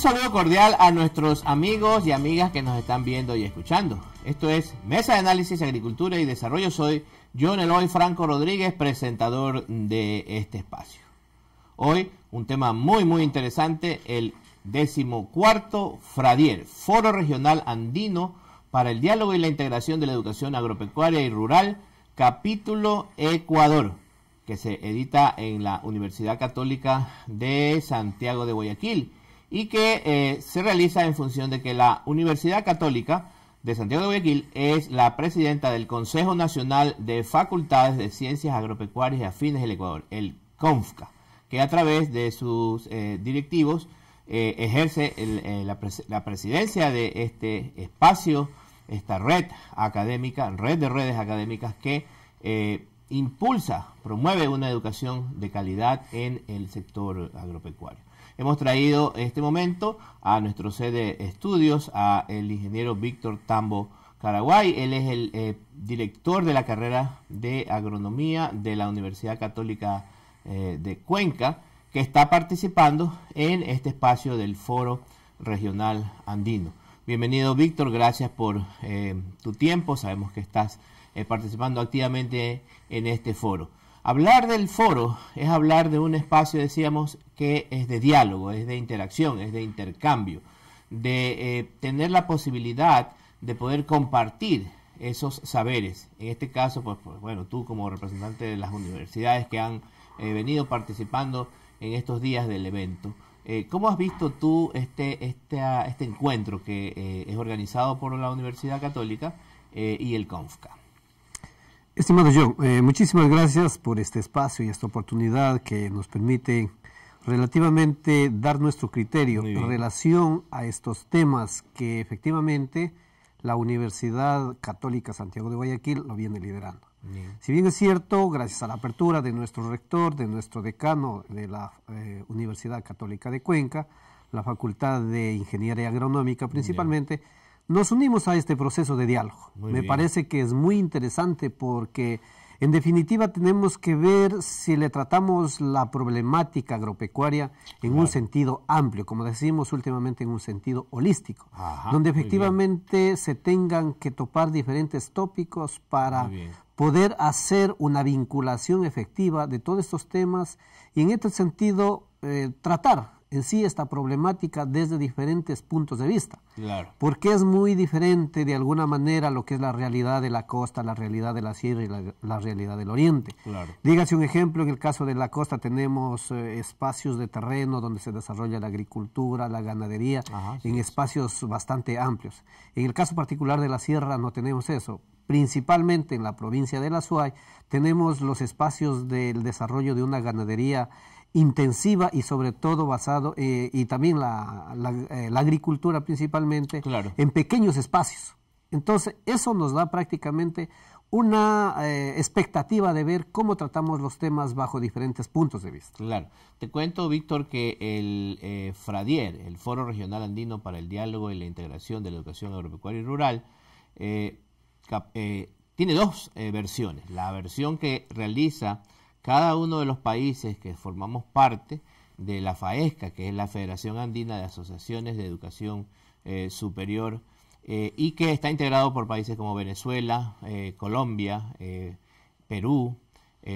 saludo cordial a nuestros amigos y amigas que nos están viendo y escuchando. Esto es Mesa de Análisis, Agricultura y Desarrollo. Soy John Eloy Franco Rodríguez, presentador de este espacio. Hoy un tema muy muy interesante, el decimocuarto Fradier, Foro Regional Andino para el Diálogo y la Integración de la Educación Agropecuaria y Rural, capítulo Ecuador, que se edita en la Universidad Católica de Santiago de Guayaquil y que eh, se realiza en función de que la Universidad Católica de Santiago de Guayaquil es la presidenta del Consejo Nacional de Facultades de Ciencias Agropecuarias y Afines del Ecuador, el CONFCA, que a través de sus eh, directivos eh, ejerce la, presidencia de este espacio, esta red académica, red de redes académicas que impulsa, promueve una educación de calidad en el sector agropecuario hemos traído en este momento a nuestro sede de estudios, a el ingeniero Víctor Tambo Caraguay. Él es el eh, director de la carrera de agronomía de la Universidad Católica eh, de Cuenca, que está participando en este espacio del Foro Regional Andino. Bienvenido Víctor, gracias por eh, tu tiempo. Sabemos que estás participando activamente en este foro. Hablar del foro es hablar de un espacio, decíamos, que es de diálogo, es de interacción, es de intercambio, de eh, tener la posibilidad de poder compartir esos saberes. En este caso, pues, pues bueno, tú como representante de las universidades que han eh, venido participando en estos días del evento, eh, ¿Cómo has visto tú este, este, este encuentro que es organizado por la Universidad Católica y el CONFCA? Estimado John, eh, muchísimas gracias por este espacio y esta oportunidad que nos permite relativamente dar nuestro criterio en relación a estos temas que efectivamente la Universidad Católica Santiago de Guayaquil lo viene liderando. Si bien es cierto, gracias a la apertura de nuestro rector, de nuestro decano de la eh, Universidad Católica de Cuenca, la Facultad de Ingeniería Agronómica principalmente, nos unimos a este proceso de diálogo. Me parece que es muy interesante porque en definitiva tenemos que ver si le tratamos la problemática agropecuaria en un sentido amplio, como decimos últimamente en un sentido holístico, donde efectivamente se tengan que topar diferentes tópicos para poder hacer una vinculación efectiva de todos estos temas y en este sentido eh, tratar en sí esta problemática desde diferentes puntos de vista. Claro. Porque es muy diferente de alguna manera lo que es la realidad de la costa, la realidad de la sierra y la, realidad del oriente. Claro. Dígase un ejemplo, en el caso de la costa tenemos eh, espacios de terreno donde se desarrolla la agricultura, la ganadería, en espacios bastante amplios. En el caso particular de la sierra no tenemos eso principalmente en la provincia de La Suay, tenemos los espacios del desarrollo de una ganadería intensiva y sobre todo basado, eh, y también la, eh, agricultura principalmente, en pequeños espacios. Entonces, eso nos da prácticamente una eh, expectativa de ver cómo tratamos los temas bajo diferentes puntos de vista. Claro. Te cuento, Víctor, que el FRADIER, el Foro Regional Andino para el Diálogo y la Integración de la Educación Agropecuaria y Rural, tiene dos versiones. La versión que realiza cada uno de los países que formamos parte de la FAESCA, que es la Federación Andina de Asociaciones de Educación eh, Superior, eh, y que está integrado por países como Venezuela, eh, Colombia, Perú,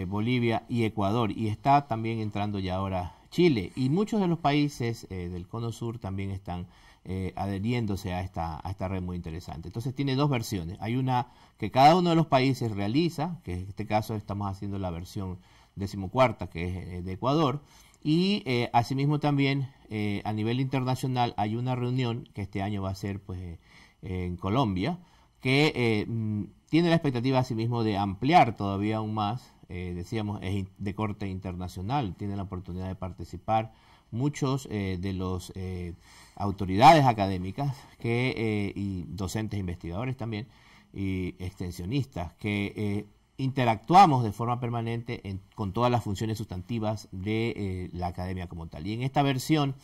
Bolivia y Ecuador, y está también entrando ya ahora Chile, y muchos de los países del Cono Sur también están adhiriéndose adheriéndose a esta, a esta red muy interesante. Entonces tiene dos versiones. Hay una que cada uno de los países realiza, que en este caso estamos haciendo la versión decimocuarta, que es eh, de Ecuador. Y eh, asimismo también eh, a nivel internacional hay una reunión que este año va a ser pues, en Colombia, que mm, tiene la expectativa asimismo de ampliar todavía aún más, decíamos, es de corte internacional, tiene la oportunidad de participar muchos de las autoridades académicas que, y docentes investigadores también y extensionistas que interactuamos de forma permanente con todas las funciones sustantivas de eh, la academia como tal. Y en esta versión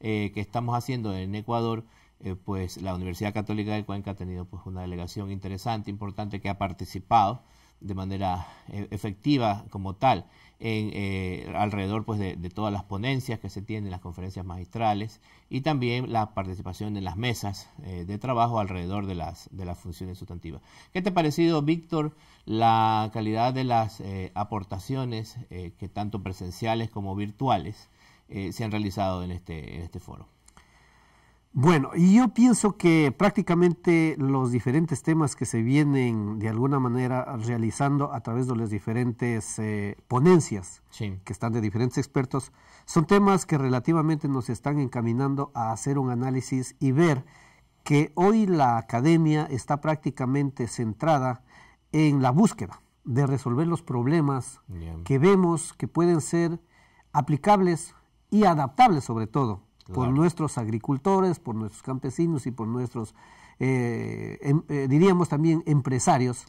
eh, que estamos haciendo en Ecuador, eh, pues la Universidad Católica de Cuenca ha tenido pues, una delegación interesante, importante, que ha participado de manera eh, efectiva como tal en, eh, alrededor pues, de, todas las ponencias que se tienen, las conferencias magistrales y también la participación en las mesas eh, de trabajo alrededor de las, de las funciones sustantivas. ¿Qué te ha parecido, Víctor, la calidad de las aportaciones que tanto presenciales como virtuales se han realizado en este, en este foro? Bueno, y yo pienso que prácticamente los diferentes temas que se vienen de alguna manera realizando a través de las diferentes eh, ponencias que están de diferentes expertos, son temas que relativamente nos están encaminando a hacer un análisis y ver que hoy la academia está prácticamente centrada en la búsqueda de resolver los problemas que vemos que pueden ser aplicables y adaptables sobre todo por nuestros agricultores, por nuestros campesinos y por nuestros, eh, em, eh, diríamos también, empresarios.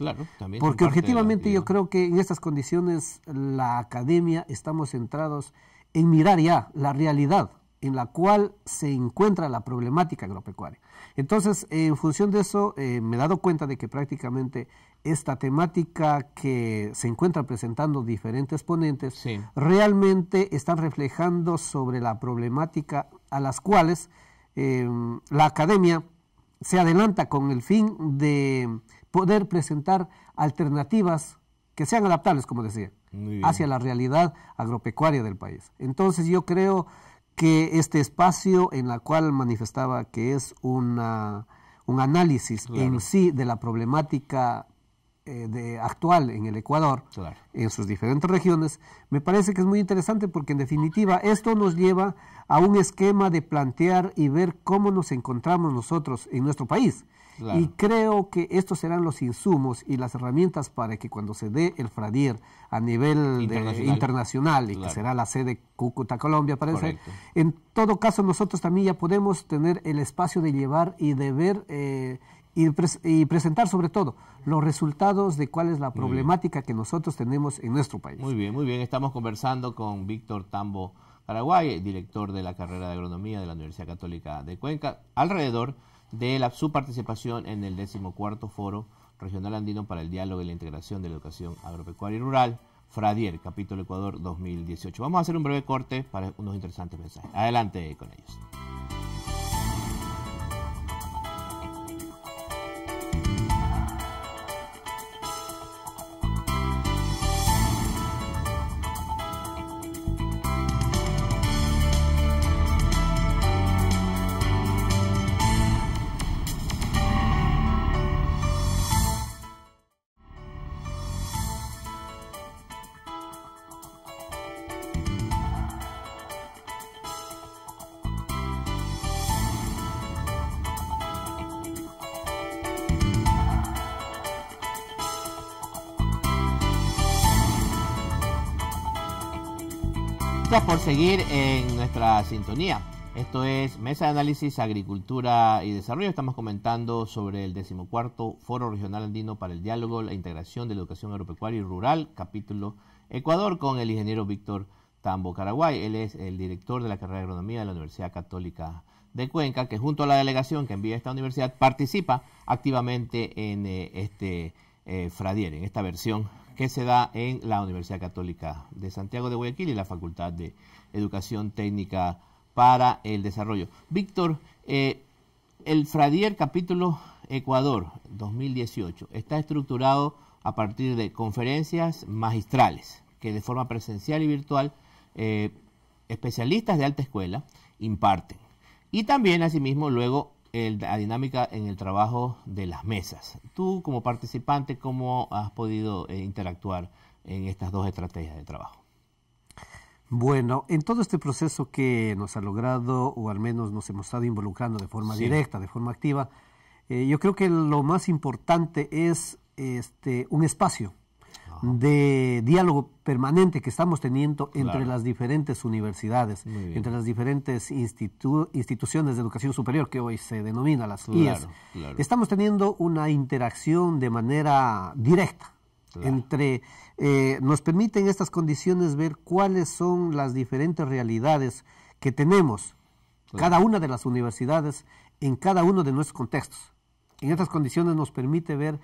porque objetivamente yo creo que en estas condiciones la academia estamos centrados en mirar ya la realidad en la cual se encuentra la problemática agropecuaria. Entonces, en función de eso, eh, me he dado cuenta de que prácticamente esta temática que se encuentra presentando diferentes ponentes realmente están reflejando sobre la problemática a las cuales eh, la academia se adelanta con el fin de poder presentar alternativas que sean adaptables, como decía, hacia la realidad agropecuaria del país. Entonces, yo creo que este espacio en la cual manifestaba que es un análisis en sí de la problemática eh, de, actual en el Ecuador, en sus diferentes regiones, me parece que es muy interesante porque en definitiva esto nos lleva a un esquema de plantear y ver cómo nos encontramos nosotros en nuestro país. Y creo que estos serán los insumos y las herramientas para que cuando se dé el Fradier a nivel internacional, y que será la sede Cúcuta, Colombia, parece, en todo caso nosotros también ya podemos tener el espacio de llevar y de ver... Eh, y, presentar sobre todo los resultados de cuál es la problemática que nosotros tenemos en nuestro país. Muy bien, muy bien. Estamos conversando con Víctor Tambo Paraguay, director de la carrera de agronomía de la Universidad Católica de Cuenca, alrededor de su participación en el decimocuarto Foro Regional Andino para el Diálogo y la Integración de la Educación Agropecuaria y Rural, Fradier, capítulo Ecuador 2018. Vamos a hacer un breve corte para unos interesantes mensajes. Adelante con ellos. Gracias por seguir en nuestra sintonía. Esto es Mesa de Análisis Agricultura y Desarrollo. Estamos comentando sobre el decimocuarto Foro Regional Andino para el Diálogo, la Integración de la Educación Agropecuaria y Rural, capítulo Ecuador, con el ingeniero Víctor Tambo Caraguay. Él es el director de la carrera de agronomía de la Universidad Católica de Cuenca, que junto a la delegación que envía esta universidad participa activamente en eh, este eh, Fradier, en esta versión que se da en la Universidad Católica de Santiago de Guayaquil y la Facultad de Educación Técnica para el Desarrollo. Víctor, eh, el Fradier capítulo Ecuador 2018 está estructurado a partir de conferencias magistrales que de forma presencial y virtual eh, especialistas de alta escuela imparten. Y también, asimismo, luego la dinámica en el trabajo de las mesas. Tú como participante, ¿cómo has podido eh, interactuar en estas dos estrategias de trabajo? Bueno, en todo este proceso que nos ha logrado, o al menos nos hemos estado involucrando de forma directa, de forma activa, eh, yo creo que lo más importante es este, un espacio, de diálogo permanente que estamos teniendo entre las diferentes universidades, entre las diferentes instituciones de educación superior que hoy se denomina las claro, Estamos teniendo una interacción de manera directa. Entre, eh, nos permiten estas condiciones ver cuáles son las diferentes realidades que tenemos cada una de las universidades en cada uno de nuestros contextos. En estas condiciones nos permite ver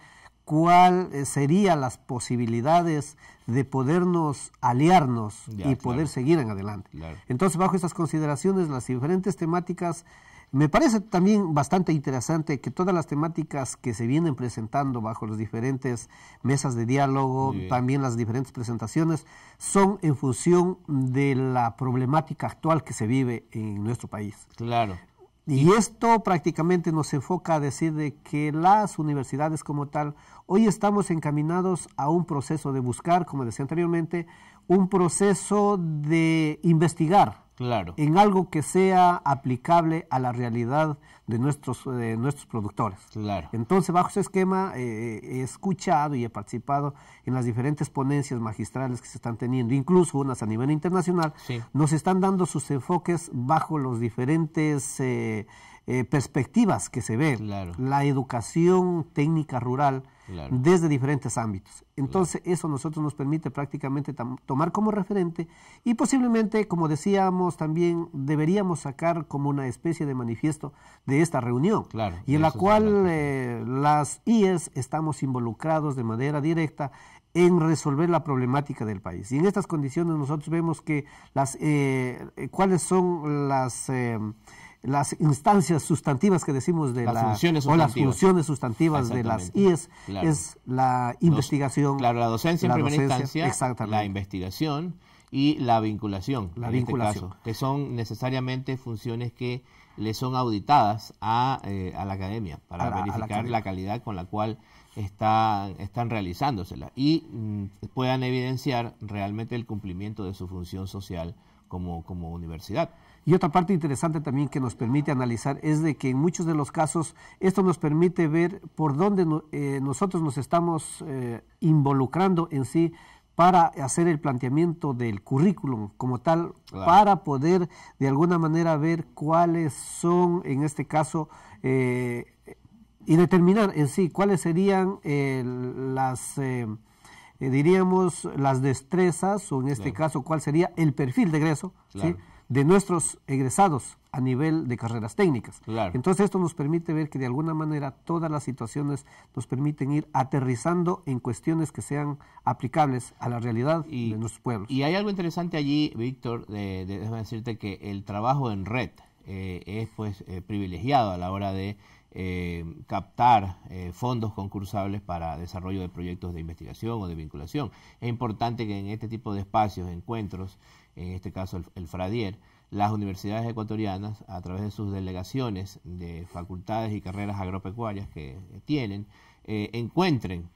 cuáles eh, serían las posibilidades de podernos aliarnos y poder seguir en adelante. Entonces, bajo estas consideraciones, las diferentes temáticas, me parece también bastante interesante que todas las temáticas que se vienen presentando bajo las diferentes mesas de diálogo, también las diferentes presentaciones, son en función de la problemática actual que se vive en nuestro país. Claro. Y esto prácticamente nos enfoca a decir de que las universidades como tal, hoy estamos encaminados a un proceso de buscar, como decía anteriormente, un proceso de investigar Claro. En algo que sea aplicable a la realidad de nuestros, nuestros productores. Claro. Entonces, bajo ese esquema, eh, eh, he escuchado y he participado en las diferentes ponencias magistrales que se están teniendo, incluso unas a nivel internacional, nos están dando sus enfoques bajo los diferentes... Eh, eh, perspectivas que se ven la educación técnica rural desde diferentes ámbitos. Entonces eso nosotros nos permite prácticamente tomar como referente y posiblemente, como decíamos también, deberíamos sacar como una especie de manifiesto de esta reunión y en la cual eh, las IES estamos involucrados de manera directa en resolver la problemática del país. Y en estas condiciones nosotros vemos que las eh, cuáles son las las instancias sustantivas que decimos de las funciones o las funciones sustantivas de las IES es la investigación. claro, la docencia en primera instancia, la investigación y la vinculación. La este vinculación. que son necesariamente funciones que le son auditadas a, eh, la academia para verificar la, calidad con la cual está, están realizándosela y mm, puedan evidenciar realmente el cumplimiento de su función social como, como universidad. Y otra parte interesante también que nos permite analizar es de que en muchos de los casos esto nos permite ver por dónde eh, nosotros nos estamos eh, involucrando en sí para hacer el planteamiento del currículum como tal, para poder de alguna manera ver cuáles son, en este caso, eh, y determinar en sí cuáles serían las eh, diríamos, las destrezas, o en este caso, cuál sería el perfil de egreso de nuestros egresados a nivel de carreras técnicas. Entonces esto nos permite ver que de alguna manera todas las situaciones nos permiten ir aterrizando en cuestiones que sean aplicables a la realidad y, de nuestros pueblos. Y hay algo interesante allí, Víctor, de, de, decirte que el trabajo en red eh, es pues eh, privilegiado a la hora de eh, captar eh, fondos concursables para desarrollo de proyectos de investigación o de vinculación. Es importante que en este tipo de espacios, encuentros, en este caso el, FRADIER, las universidades ecuatorianas, a través de sus delegaciones de facultades y carreras agropecuarias que tienen, eh, encuentren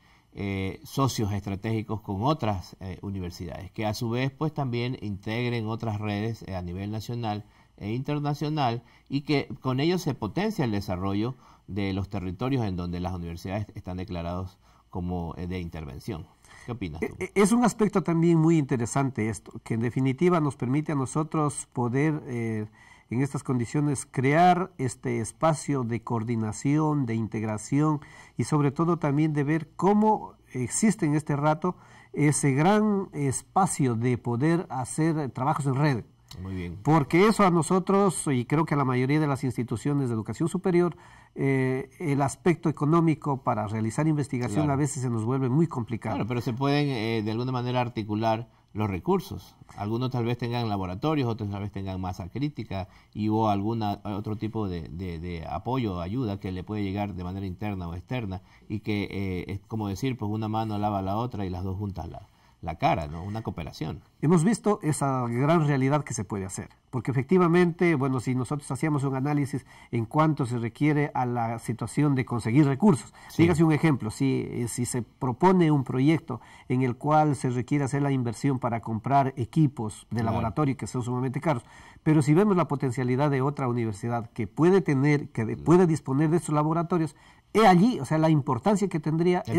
socios estratégicos con otras universidades, que a su vez pues también integren otras redes a nivel nacional e internacional y que con ello se potencia el desarrollo de los territorios en donde las universidades están declarados como eh, de intervención. ¿Qué opinas? Tú? E, e, es un aspecto también muy interesante esto, que en definitiva nos permite a nosotros poder eh, en estas condiciones crear este espacio de coordinación, de integración y sobre todo también de ver cómo existe en este rato ese gran espacio de poder hacer trabajos en red. Muy bien. Porque eso a nosotros, y creo que a la mayoría de las instituciones de educación superior, eh, el aspecto económico para realizar investigación a veces se nos vuelve muy complicado. Claro, pero se pueden eh, de alguna manera articular los recursos. Algunos tal vez tengan laboratorios, otros tal vez tengan masa crítica y o algún otro tipo de, apoyo o ayuda que le puede llegar de manera interna o externa y que eh, es como decir, pues una mano lava la otra y las dos juntas la la cara, ¿no? Una cooperación. Hemos visto esa gran realidad que se puede hacer, porque efectivamente, bueno, si nosotros hacíamos un análisis en cuanto se requiere a la situación de conseguir recursos, dígase un ejemplo, eh, si, se propone un proyecto en el cual se requiere hacer la inversión para comprar equipos de laboratorio que son sumamente caros, pero si vemos la potencialidad de otra universidad que puede tener, que puede disponer de estos laboratorios, He allí, o sea, la importancia que tendría esto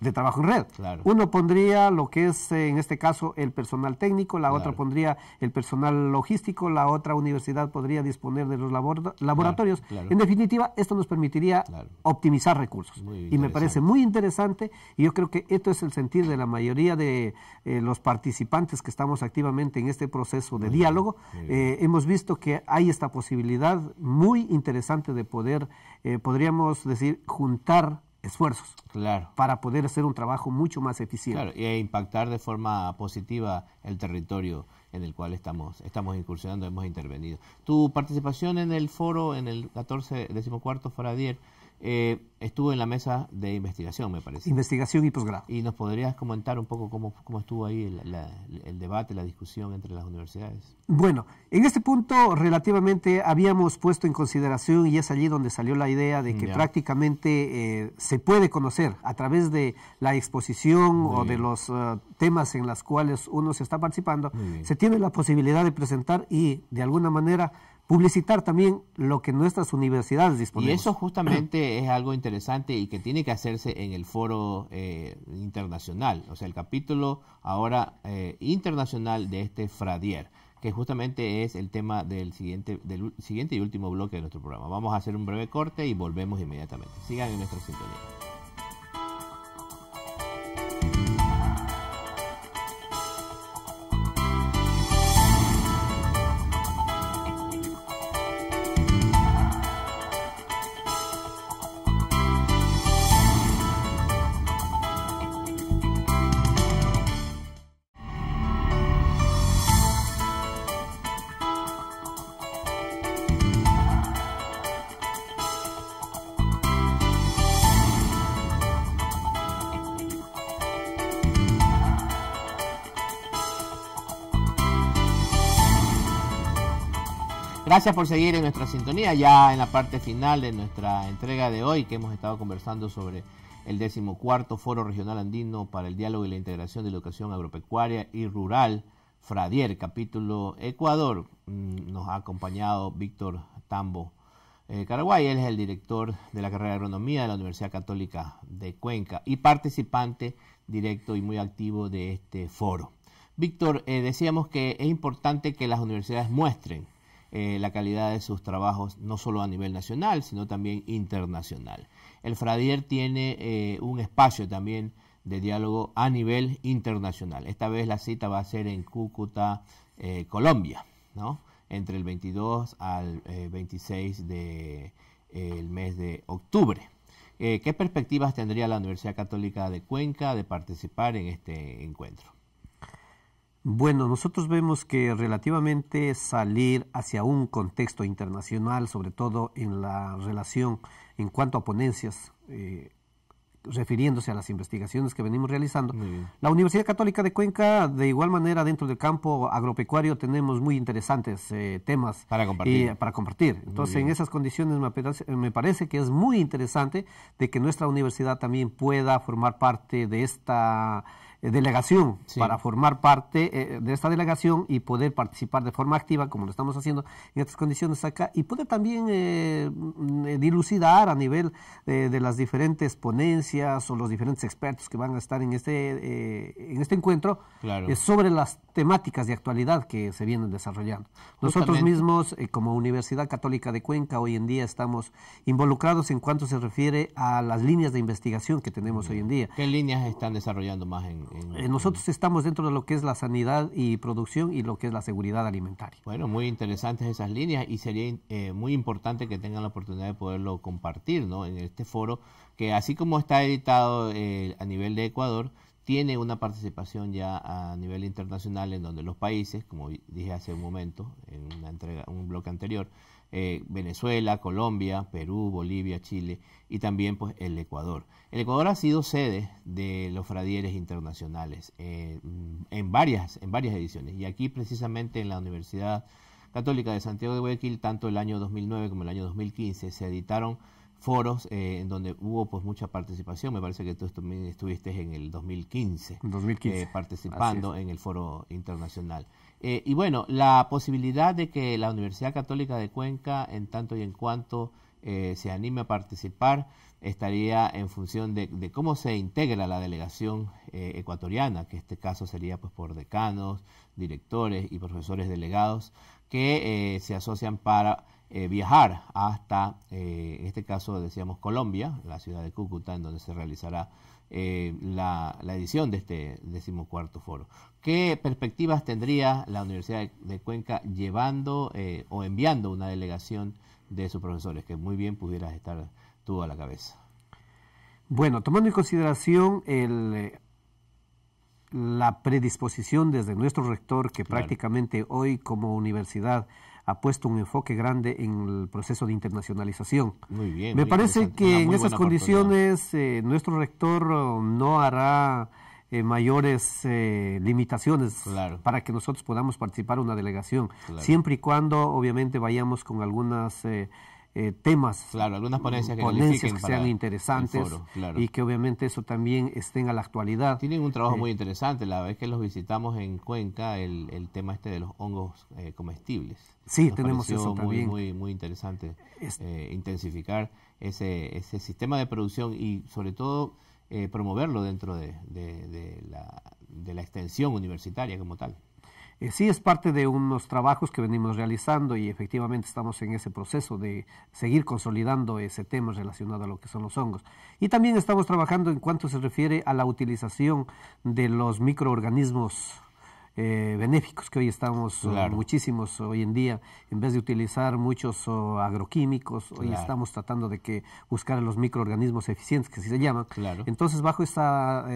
de trabajo en red. Uno pondría lo que es, eh, en este caso, el personal técnico, la otra pondría el personal logístico, la otra universidad podría disponer de los laboratorios. en definitiva, esto nos permitiría optimizar recursos. y me parece muy interesante y yo creo que esto es el sentir de la mayoría de eh, los participantes que estamos activamente en este proceso de diálogo. Eh, hemos visto que hay esta posibilidad muy interesante de poder, podríamos decir, juntar esfuerzos claro. para poder hacer un trabajo mucho más eficiente. Claro, y impactar de forma positiva el territorio en el cual estamos, estamos incursionando, hemos intervenido. Tu participación en el foro, en el 14, 14 Foradier, eh, estuvo en la mesa de investigación, me parece. Investigación y posgrado. ¿Y nos podrías comentar un poco cómo, estuvo ahí el, debate, la discusión entre las universidades? Bueno, en este punto relativamente habíamos puesto en consideración, y es allí donde salió la idea de que prácticamente eh, se puede conocer a través de la exposición o de los eh, temas en los cuales uno se está participando, se tiene la posibilidad de presentar y de alguna manera publicitar también lo que nuestras universidades disponen. Y eso justamente es algo interesante y que tiene que hacerse en el foro eh, internacional, o sea, el capítulo ahora eh, internacional de este Fradier, que justamente es el tema del siguiente, del siguiente y último bloque de nuestro programa. Vamos a hacer un breve corte y volvemos inmediatamente. Sigan en nuestra sintonía. Gracias por seguir en nuestra sintonía, ya en la parte final de nuestra entrega de hoy, que hemos estado conversando sobre el decimocuarto Foro Regional Andino para el Diálogo y la Integración de la Educación Agropecuaria y Rural, Fradier, capítulo Ecuador. Mm, nos ha acompañado Víctor Tambo eh, Caraguay, él es el director de la carrera de agronomía de la Universidad Católica de Cuenca y participante directo y muy activo de este foro. Víctor, eh, decíamos que es importante que las universidades muestren eh, la calidad de sus trabajos, no solo a nivel nacional, sino también internacional. El Fradier tiene eh, un espacio también de diálogo a nivel internacional. Esta vez la cita va a ser en Cúcuta, eh, Colombia, entre el 22 al 26 del mes de octubre. ¿Qué perspectivas tendría la Universidad Católica de Cuenca de participar en este encuentro? Bueno, nosotros vemos que relativamente salir hacia un contexto internacional, sobre todo en la relación en cuanto a ponencias, eh, refiriéndose a las investigaciones que venimos realizando. La Universidad Católica de Cuenca, de igual manera, dentro del campo agropecuario, tenemos muy interesantes eh, temas para eh, compartir. Entonces, en esas condiciones me me parece, que es muy interesante de que nuestra universidad también pueda formar parte de esta eh, delegación, para formar parte eh, de esta delegación y poder participar de forma activa, como lo estamos haciendo en estas condiciones acá, y poder también eh, mm, dilucidar a nivel de las diferentes ponencias o los diferentes expertos que van a estar en este, en este encuentro sobre las temáticas de actualidad que se vienen desarrollando. Nosotros mismos, como Universidad Católica de Cuenca, hoy en día estamos involucrados en cuanto se refiere a las líneas de investigación que tenemos hoy en día. ¿Qué líneas están desarrollando más en, eh, nosotros estamos dentro de lo que es la sanidad y producción y lo que es la seguridad alimentaria. Bueno, muy interesantes esas líneas y sería eh, muy importante que tengan la oportunidad de poderlo compartir en este foro, que así como está editado eh, a nivel de Ecuador, tiene una participación ya a nivel internacional en donde los países, como dije hace un momento en una entrega, un bloque anterior, eh, Venezuela, Colombia, Perú, Bolivia, Chile y también pues el Ecuador. El Ecuador ha sido sede de los Fradieres internacionales eh, en, varias, en varias ediciones y aquí precisamente en la Universidad Católica de Santiago de Guayaquil, tanto el año 2009 como el año 2015 se editaron foros eh, en donde hubo pues mucha participación. Me parece que tú también estuviste en el 2015, participando en el foro internacional. Eh, y bueno, la posibilidad de que la Universidad Católica de Cuenca, en tanto y en cuanto eh, se anime a participar, estaría en función de, cómo se integra la delegación eh, ecuatoriana, que en este caso sería pues por decanos, directores y profesores delegados que se asocian para viajar hasta, en este caso decíamos Colombia, la ciudad de Cúcuta, en donde se realizará eh, la, edición de este decimocuarto foro. ¿Qué perspectivas tendría la Universidad de Cuenca llevando eh, o enviando una delegación de sus profesores? Que muy bien pudieras estar tú a la cabeza. Bueno, tomando en consideración la predisposición desde nuestro rector, que prácticamente hoy como universidad ha puesto un enfoque grande en el proceso de internacionalización. Muy bien. Me parece pues, que en esas condiciones eh, nuestro rector eh, no hará eh, mayores limitaciones para que nosotros podamos participar en una delegación, siempre y cuando obviamente vayamos con algunas... Eh, temas. Claro, algunas ponencias que, sean interesantes y que obviamente eso también estén a la actualidad. Tienen un trabajo eh, muy interesante, la vez que los visitamos en Cuenca, el, el tema este de los hongos eh, comestibles. Sí, tenemos eso también. Muy, muy, muy interesante intensificar ese, ese sistema de producción y sobre todo promoverlo dentro de la extensión universitaria como tal. Eh, sí es parte de unos trabajos que venimos realizando y efectivamente estamos en ese proceso de seguir consolidando ese tema relacionado a lo que son los hongos. Y también estamos trabajando en cuanto se refiere a la utilización de los microorganismos eh, benéficos que hoy estamos, muchísimos hoy en día, en vez de utilizar muchos agroquímicos, hoy estamos tratando de que buscar los microorganismos eficientes, que así se llaman. Entonces, bajo eh, esa,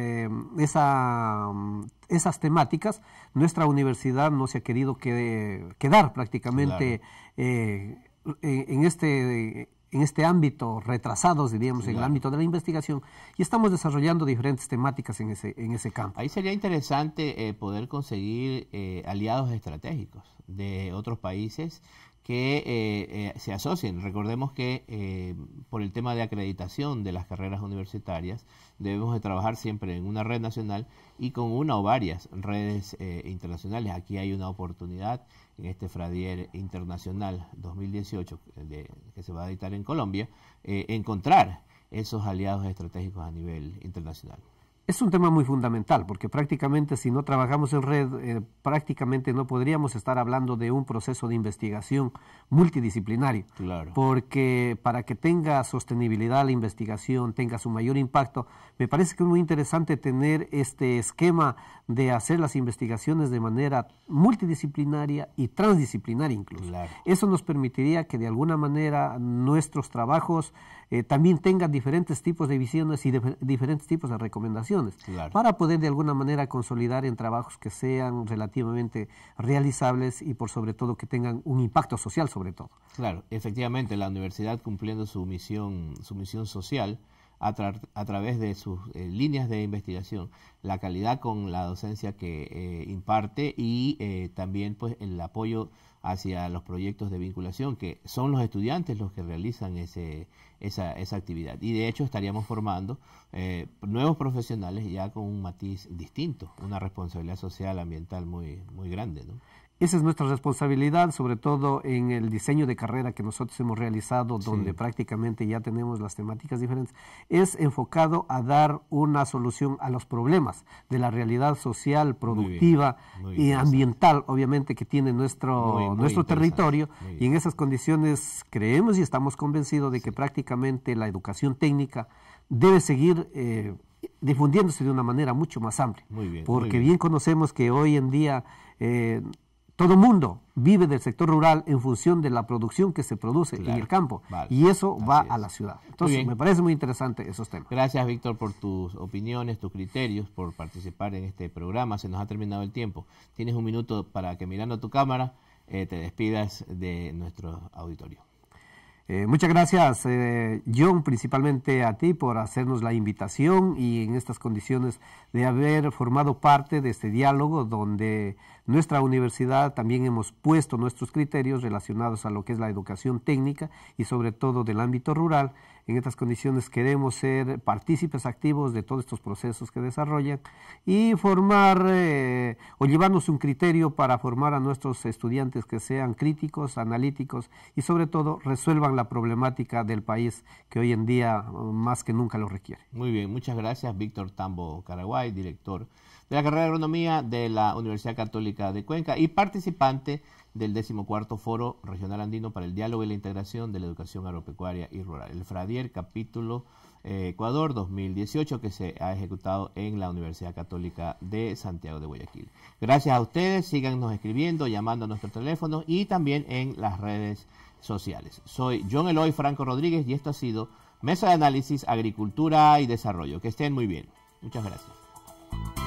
esa, mm, esas temáticas, nuestra universidad no se ha querido quedar prácticamente eh, en este en este ámbito, retrasados, diríamos, en el ámbito de la investigación, y estamos desarrollando diferentes temáticas en ese, en campo. Ahí sería interesante eh, poder conseguir eh, aliados estratégicos de otros países que eh, se asocien. Recordemos que por el tema de acreditación de las carreras universitarias debemos de trabajar siempre en una red nacional y con una o varias redes internacionales. Aquí hay una oportunidad en este Fradier Internacional 2018 eh, que se va a editar en Colombia, eh, encontrar esos aliados estratégicos a nivel internacional. Es un tema muy fundamental porque prácticamente si no trabajamos en red, eh, prácticamente no podríamos estar hablando de un proceso de investigación multidisciplinario. Claro. Porque para que tenga sostenibilidad la investigación, tenga su mayor impacto, me parece que es muy interesante tener este esquema de hacer las investigaciones de manera multidisciplinaria y transdisciplinaria incluso. Eso nos permitiría que de alguna manera nuestros trabajos eh, también tengan diferentes tipos de visiones y diferentes tipos de recomendaciones para poder de alguna manera consolidar en trabajos que sean relativamente realizables y por sobre todo que tengan un impacto social sobre todo. Claro, efectivamente la universidad cumpliendo su misión, su misión social, a, través de sus eh, líneas de investigación, la calidad con la docencia que eh, imparte y también pues el apoyo hacia los proyectos de vinculación que son los estudiantes los que realizan ese esa, esa actividad. Y de hecho estaríamos formando eh, nuevos profesionales ya con un matiz distinto, una responsabilidad social, ambiental muy, muy grande. Esa es nuestra responsabilidad, sobre todo en el diseño de carrera que nosotros hemos realizado, donde prácticamente ya tenemos las temáticas diferentes, es enfocado a dar una solución a los problemas de la realidad social, productiva y ambiental, obviamente, que tiene nuestro, nuestro territorio. Y en esas condiciones creemos y estamos convencidos de que prácticamente la educación técnica debe seguir... Eh, difundiéndose de una manera mucho más amplia. Muy bien, porque bien. conocemos que hoy en día eh, todo mundo vive del sector rural en función de la producción que se produce en el campo y eso va a la ciudad. Entonces, me parece muy interesante esos temas. Gracias, Víctor, por tus opiniones, tus criterios, por participar en este programa. Se nos ha terminado el tiempo. Tienes un minuto para que mirando tu cámara eh, te despidas de nuestro auditorio. Eh, muchas gracias, eh, John, principalmente a ti por hacernos la invitación y en estas condiciones de haber formado parte de este diálogo donde nuestra universidad también hemos puesto nuestros criterios relacionados a lo que es la educación técnica y sobre todo del ámbito rural en estas condiciones queremos ser partícipes activos de todos estos procesos que desarrollan y formar eh, o llevarnos un criterio para formar a nuestros estudiantes que sean críticos, analíticos y sobre todo resuelvan la problemática del país que hoy en día más que nunca lo requiere. Muy bien, muchas gracias Víctor Tambo Caraguay, director de la carrera de agronomía de la Universidad Católica de Cuenca y participante del 14 Foro Regional Andino para el Diálogo y la Integración de la Educación Agropecuaria y Rural, el FRADIER, capítulo eh, Ecuador 2018, que se ha ejecutado en la Universidad Católica de Santiago de Guayaquil. Gracias a ustedes, síganos escribiendo, llamando a nuestro teléfono y también en las redes sociales. Soy John Eloy Franco Rodríguez y esto ha sido Mesa de Análisis, Agricultura y Desarrollo. Que estén muy bien. Muchas gracias.